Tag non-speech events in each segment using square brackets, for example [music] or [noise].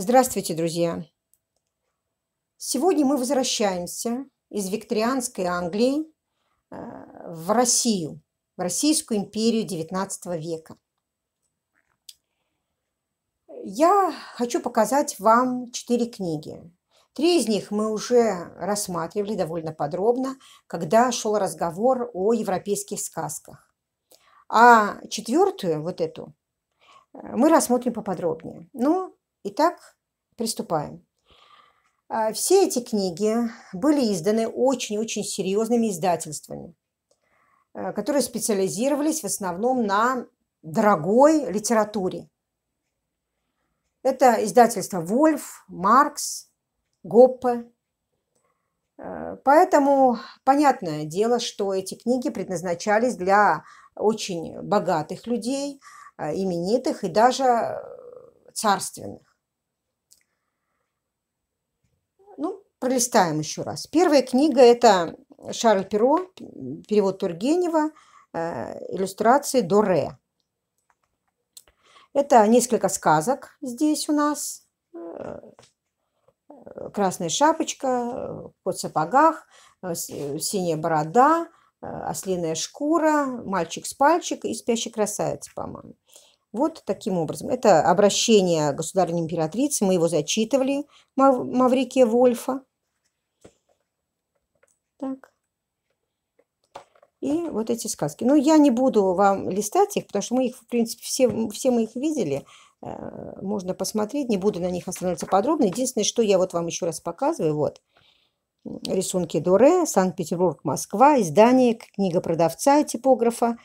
Здравствуйте, друзья! Сегодня мы возвращаемся из викторианской Англии э, в Россию, в Российскую империю XIX века. Я хочу показать вам четыре книги. Три из них мы уже рассматривали довольно подробно, когда шел разговор о европейских сказках. А четвертую, вот эту, э, мы рассмотрим поподробнее. Но ну, Итак, приступаем. А, все эти книги были изданы очень-очень серьезными издательствами, а, которые специализировались в основном на дорогой литературе. Это издательство Вольф, Маркс, Гоппе. А, поэтому понятное дело, что эти книги предназначались для очень богатых людей, именитых и даже царственных. пролистаем еще раз. Первая книга – это Шарль Перо, перевод Тургенева, э, иллюстрации Доре. Это несколько сказок здесь у нас. Э, «Красная шапочка», под в сапогах», э, «Синяя борода», «Ослиная шкура», «Мальчик с пальчик» и «Спящий красавец», по-моему. Вот таким образом. Это обращение государственной императрицы. Мы его зачитывали, Маврикия Вольфа. Так. И вот эти сказки. Но ну, я не буду вам листать их, потому что мы их, в принципе, все, все мы их видели. Э, можно посмотреть, не буду на них останавливаться подробно. Единственное, что я вот вам еще раз показываю, вот рисунки Доре, Санкт-Петербург, Москва, издание, книга продавца и типографа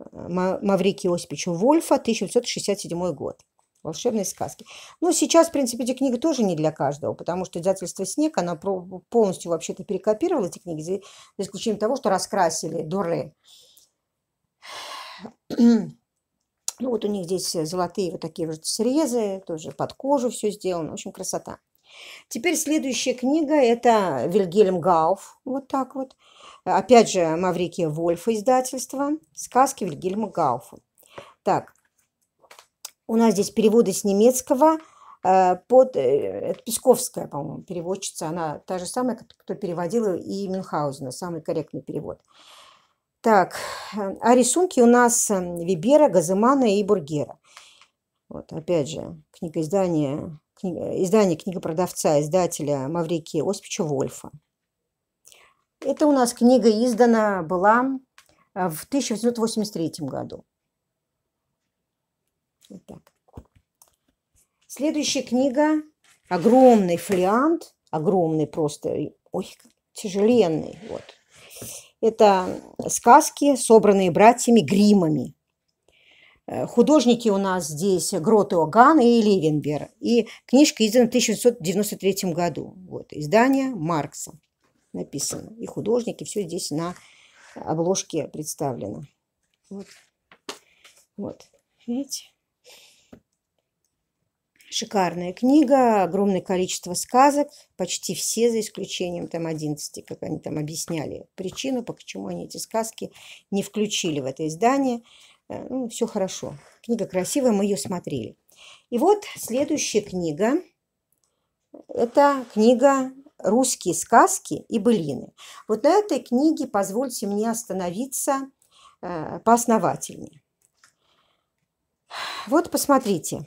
э, Маврики Осиповича Вольфа, 1967 год волшебные сказки. Но сейчас, в принципе, эти книги тоже не для каждого, потому что «Издательство Снег», она полностью вообще-то перекопировала эти книги, за, исключением того, что раскрасили Доре. Ну, вот у них здесь золотые вот такие вот срезы, тоже под кожу все сделано. В общем, красота. Теперь следующая книга – это Вильгельм Гауф, вот так вот. Опять же, Маврикия Вольфа издательство «Сказки Вильгельма Гауфа». Так, у нас здесь переводы с немецкого э, под э, это Песковская, по-моему, переводчица. Она та же самая, кто переводила и Мюнхгаузена. Самый корректный перевод. Так, а рисунки у нас эм, Вибера, Газемана и Бургера. Вот, опять же, книга издания, книга, издание книгопродавца, издателя Маврикия Осипича Вольфа. Это у нас книга издана была э, в 1883 году. Вот так. Следующая книга. Огромный фолиант. Огромный просто. Ой, тяжеленный. Вот. Это сказки, собранные братьями Гримами. Э, художники у нас здесь Грот Иоганн и Левенбер. И книжка издана в 1993 году. Вот, издание Маркса написано. И художники, все здесь на обложке представлено. Вот. Вот. Видите? Шикарная книга, огромное количество сказок, почти все, за исключением там 11, как они там объясняли причину, почему они эти сказки не включили в это издание. Э, ну, все хорошо. Книга красивая, мы ее смотрели. И вот следующая книга. Это книга «Русские сказки и былины». Вот на этой книге позвольте мне остановиться э, поосновательнее. Вот посмотрите.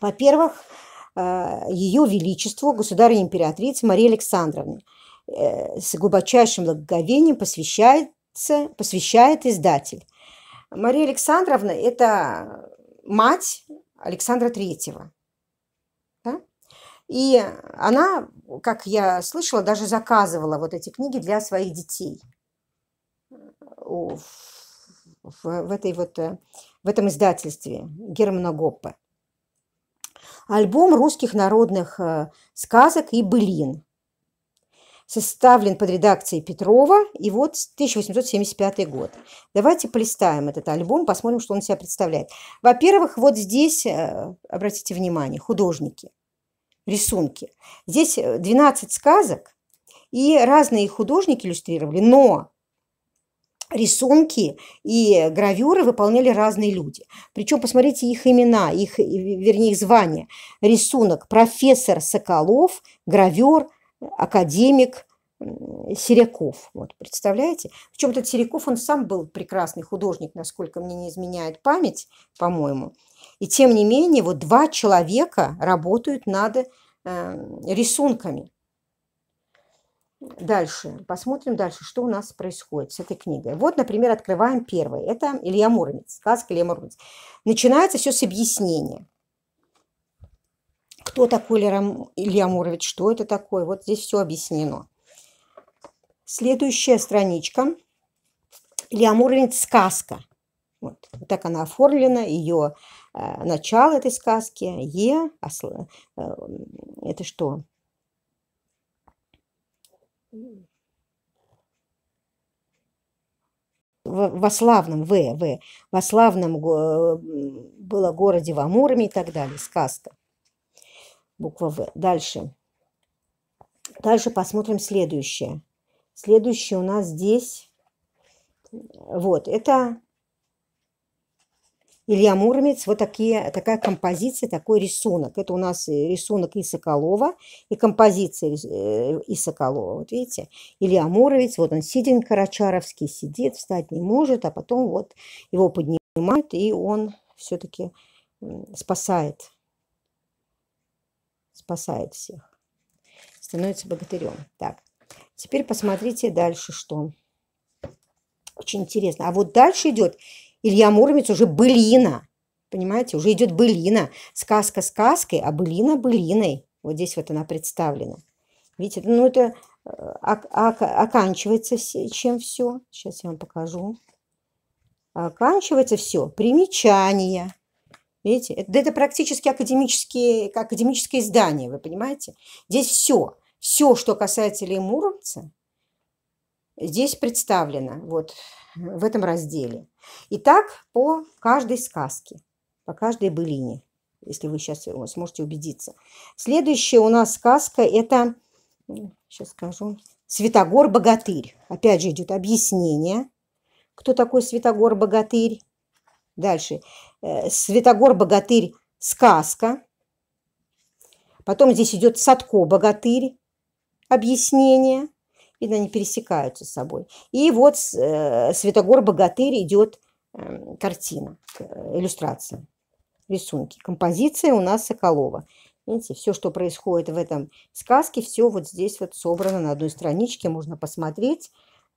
Во-первых, э, ее величеству, государь-императрице Марии Александровне, э, с глубочайшим благоговением посвящается, посвящает издатель. Мария Александровна – это мать Александра Третьего. Да? И она, как я слышала, даже заказывала вот эти книги для своих детей в, в, этой вот, э, в этом издательстве Германа Гоппе альбом русских народных э, сказок и былин. Составлен под редакцией Петрова, и вот 1875 год. Давайте полистаем этот альбом, посмотрим, что он себя представляет. Во-первых, вот здесь, э, обратите внимание, художники, рисунки. Здесь 12 э, сказок, и разные художники иллюстрировали, но рисунки и гравюры выполняли разные люди. Причем посмотрите их имена, их, вернее, их звания. Рисунок профессор Соколов, гравер, академик Серяков. Вот, представляете? В чем этот Серяков, он сам был прекрасный художник, насколько мне не изменяет память, по-моему. И тем не менее, вот два человека работают над э, рисунками – Дальше, посмотрим дальше, что у нас происходит с этой книгой. Вот, например, открываем первое. Это Илья Муромец, сказка Илья Муромец. Начинается все с объяснения. Кто такой Илья Муромец, что это такое? Вот здесь все объяснено. Следующая страничка. Илья Муромец «Сказка». Вот. вот так она оформлена, ее э, начало этой сказки, Е, осла, э, это что, во славном, в, в, во славном э, было городе в Амурме и так далее, сказка. Буква В. Дальше. Дальше посмотрим следующее. Следующее у нас здесь. Вот, это Илья Муромец, вот такие, такая композиция, такой рисунок. Это у нас э, рисунок и Соколова, и композиция э, и Соколова. Вот видите, Илья Муромец, вот он сиден карачаровский, сидит, встать не может, а потом вот его поднимают, и он все-таки спасает, спасает всех, становится богатырем. Так, теперь посмотрите дальше, что очень интересно. А вот дальше идет Илья Муромец уже былина, понимаете, уже идет былина. Сказка сказкой, а былина былиной. Вот здесь вот она представлена. Видите, ну это э, оканчивается чем все. Сейчас я вам покажу. Оканчивается все. Примечание. Видите, это, это практически академические, академическое издание, вы понимаете? Здесь все. Все, что касается Ильи Муромца – здесь представлена, вот в этом разделе. И так по каждой сказке, по каждой былине, если вы сейчас сможете убедиться. Следующая у нас сказка – это, сейчас скажу, Святогор-богатырь. Опять же идет объяснение, кто такой Святогор-богатырь. Дальше. Э, Святогор-богатырь – сказка. Потом здесь идет Садко-богатырь, объяснение – видно, они пересекаются с собой. И вот э, Святогор Богатырь идет эм, картина, э, иллюстрация, рисунки. Композиция у нас Соколова. Видите, все, что происходит в этом сказке, все вот здесь вот собрано на одной страничке. Можно посмотреть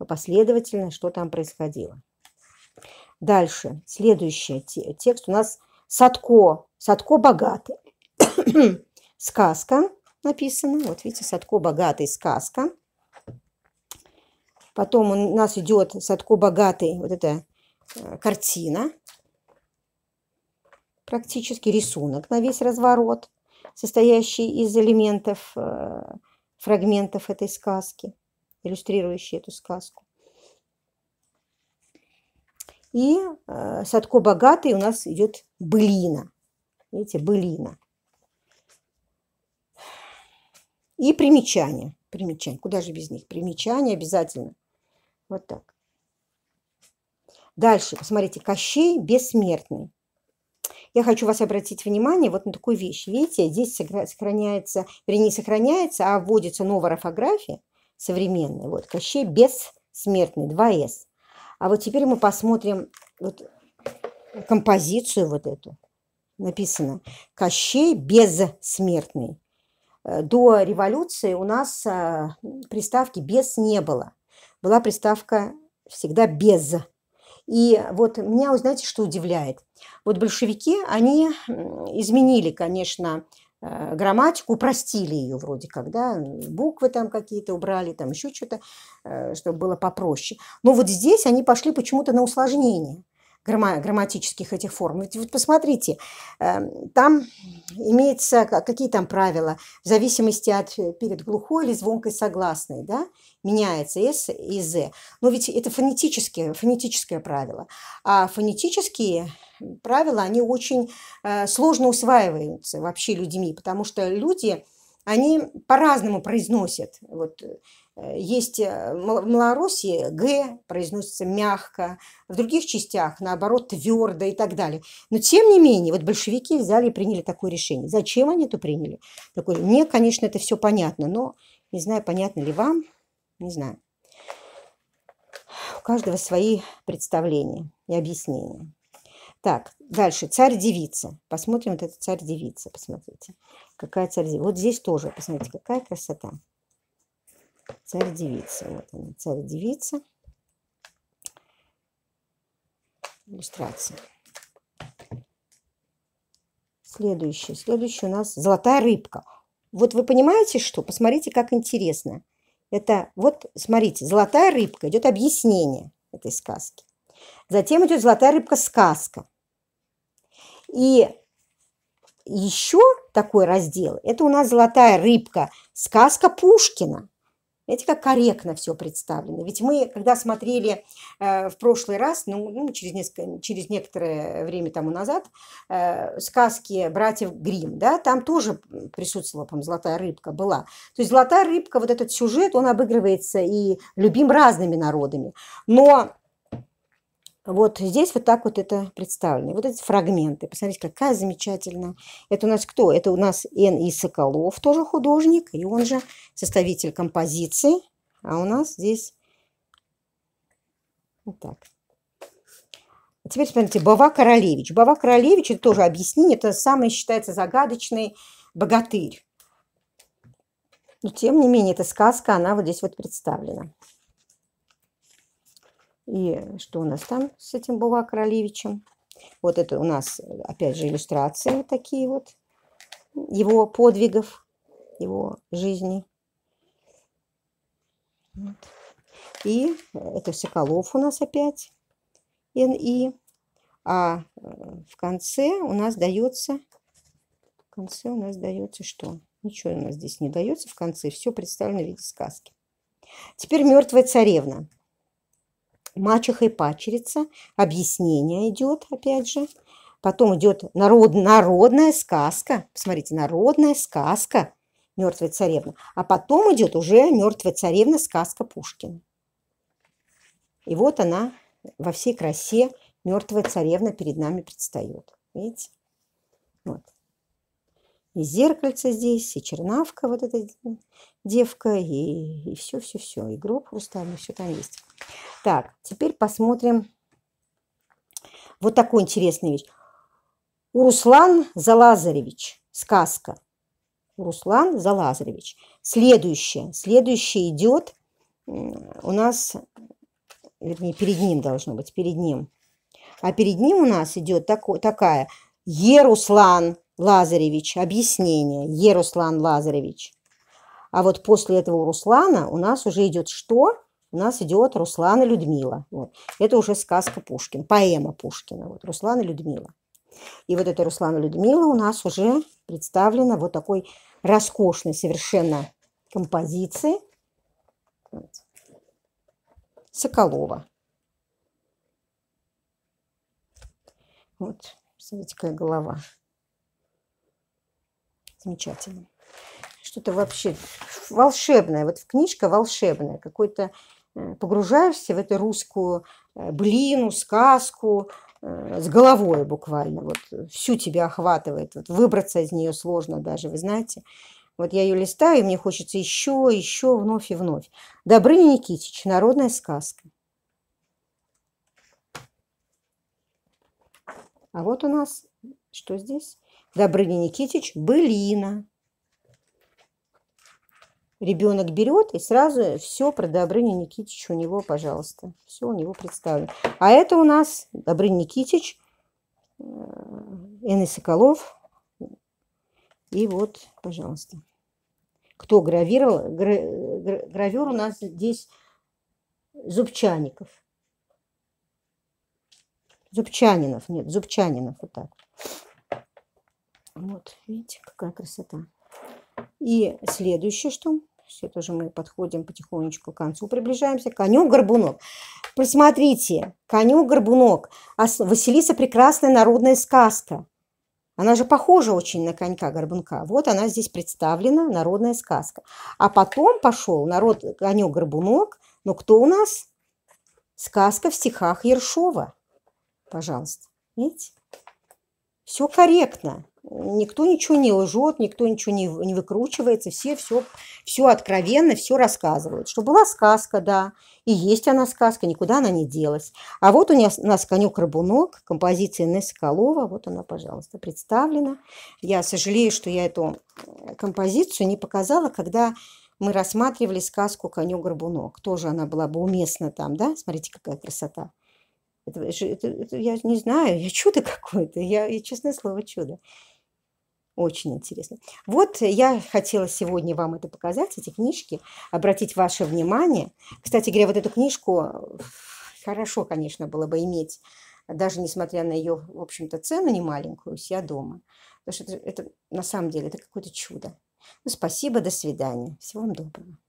последовательно, что там происходило. Дальше, следующий текст у нас Садко. Садко богатый. [coughs] сказка написана. Вот видите, Садко богатый сказка. Потом у нас идет Садко богатый, вот эта э, картина, практически рисунок на весь разворот, состоящий из элементов, э, фрагментов этой сказки, иллюстрирующий эту сказку. И э, Садко богатый у нас идет былина. Видите, былина. И примечание. Примечание. Куда же без них? Примечание обязательно. Вот так. Дальше, посмотрите, Кощей бессмертный. Я хочу вас обратить внимание вот на такую вещь. Видите, здесь сохраняется, или не сохраняется, а вводится новая орфография современная. Вот, Кощей бессмертный, 2С. А вот теперь мы посмотрим вот композицию вот эту. Написано «Кощей безсмертный». Э, до революции у нас э, приставки «без» не было была приставка всегда «без». И вот меня, знаете, что удивляет? Вот большевики, они изменили, конечно, э, грамматику, упростили ее вроде как, да, буквы там какие-то убрали, там еще что-то, э, чтобы было попроще. Но вот здесь они пошли почему-то на усложнение грамматических этих форм. Ведь вот посмотрите, эм, там имеются какие там правила, в зависимости от э, перед глухой или звонкой согласной, да, меняется S и Z. Но ведь это фонетические, фонетическое правило. А фонетические правила, они очень э, сложно усваиваются вообще людьми, потому что люди, они по-разному произносят. Вот э, Э, есть э, в Малороссии «г» произносится мягко, в других частях, наоборот, твердо и так далее. Но, тем не менее, вот большевики взяли и приняли такое решение. Зачем они это приняли? Такое, мне, конечно, это все понятно, но не знаю, понятно ли вам, не знаю. У каждого свои представления и объяснения. Так, дальше. Царь-девица. Посмотрим вот это царь-девица. Посмотрите, какая царь-девица. Вот здесь тоже, посмотрите, какая красота. Царь-девица. Вот она, царь-девица. Иллюстрация. Следующая, Следующее у нас золотая рыбка. Вот вы понимаете, что? Посмотрите, как интересно. Это вот, смотрите, золотая рыбка. Идет объяснение этой сказки. Затем идет золотая рыбка сказка. И еще такой раздел – это у нас золотая рыбка, сказка Пушкина. Видите, как корректно все представлено. Ведь мы, когда смотрели э, в прошлый раз, ну, ну через, несколько, через некоторое время тому назад, э, сказки братьев Грим, да, там тоже присутствовала, по моему золотая рыбка была. То есть золотая рыбка, вот этот сюжет, он обыгрывается и любим разными народами. Но вот здесь вот так вот это представлено. Вот эти фрагменты. Посмотрите, какая замечательная. Это у нас кто? Это у нас Н. И. Соколов, тоже художник, и он же составитель композиции. А у нас здесь вот так. Теперь смотрите, Бава Королевич. Бава Королевич, это тоже объяснение, это самый, считается, загадочный богатырь. Но, тем не менее, эта сказка, она вот здесь вот представлена. И что у нас там с этим Бува Королевичем? Вот это у нас, опять же, иллюстрации такие вот его подвигов, его жизни. Вот. И это Соколов у нас опять, НИ. А э, в конце у нас дается, в конце у нас дается что? Ничего у нас здесь не дается. В конце все представлено в виде сказки. Теперь мертвая царевна мачеха и пачерица, объяснение идет, опять же. Потом идет народ, народная сказка. Посмотрите, народная сказка мертвая царевна. А потом идет уже мертвая царевна сказка Пушкина. И вот она во всей красе мертвая царевна перед нами предстает. Видите? Вот и зеркальце здесь, и чернавка вот эта девка, и и все-все-все, и, гроб хрустальный, все там есть. Так, теперь посмотрим вот такой интересный вещь. Руслан Залазаревич, сказка. Руслан Залазаревич. Следующее, следующее идет у нас, вернее, перед ним должно быть, перед ним. А перед ним у нас идет тако, такая Еруслан Лазаревич, объяснение, Еруслан Лазаревич. А вот после этого у Руслана у нас уже идет что? У нас идет Руслана Людмила. Вот. Это уже сказка Пушкин, поэма Пушкина. Вот, Руслана Людмила. И вот эта Руслана Людмила у нас уже представлена вот такой роскошной совершенно композиции Соколова. Вот, смотрите, какая голова. Замечательно. Что-то вообще волшебное. Вот книжка волшебная. Какой-то погружаешься в эту русскую э, блину, сказку, э, с головой буквально. Вот э, всю тебя охватывает. Вот выбраться из нее сложно даже, вы знаете. Вот я ее листаю, и мне хочется еще, еще, вновь и вновь. Добрыня Никитич, народная сказка. А вот у нас, что здесь? Добрыня Никитич былина. Ребенок берет и сразу все про Добрыня Никитич у него, пожалуйста. Все у него представлено. А это у нас Добрыня Никитич, Энн Соколов. И вот, пожалуйста. Кто гравировал? Гравер у нас здесь Зубчаников. Зубчанинов, нет, Зубчанинов, вот так. Вот, видите, какая красота. И следующее, что все тоже мы подходим потихонечку к концу, приближаемся. Конек-горбунок. Посмотрите, конек-горбунок. Василиса прекрасная народная сказка. Она же похожа очень на конька-горбунка. Вот она здесь представлена, народная сказка. А потом пошел народ конек-горбунок. Но ну, кто у нас? Сказка в стихах Ершова. Пожалуйста. Видите? Все корректно. Никто ничего не лжет, никто ничего не, не выкручивается, все все, все откровенно, все рассказывают. Что была сказка, да, и есть она сказка, никуда она не делась. А вот у нас, нас «Конек-рыбунок», композиция Инессы Соколова, вот она, пожалуйста, представлена. Я сожалею, что я эту э, композицию не показала, когда мы рассматривали сказку «Конек-горбунок». Тоже она была бы уместна там, да? Смотрите, какая красота. Это, это, это я не знаю, я чудо какое-то, я, я, честное слово, чудо. Очень интересно. Вот я хотела сегодня вам это показать, эти книжки, обратить ваше внимание. Кстати говоря, вот эту книжку хорошо, конечно, было бы иметь, даже несмотря на ее, в общем-то, цену немаленькую, у себя дома. Потому что это, это на самом деле это какое-то чудо. Ну, спасибо, до свидания. Всего вам доброго.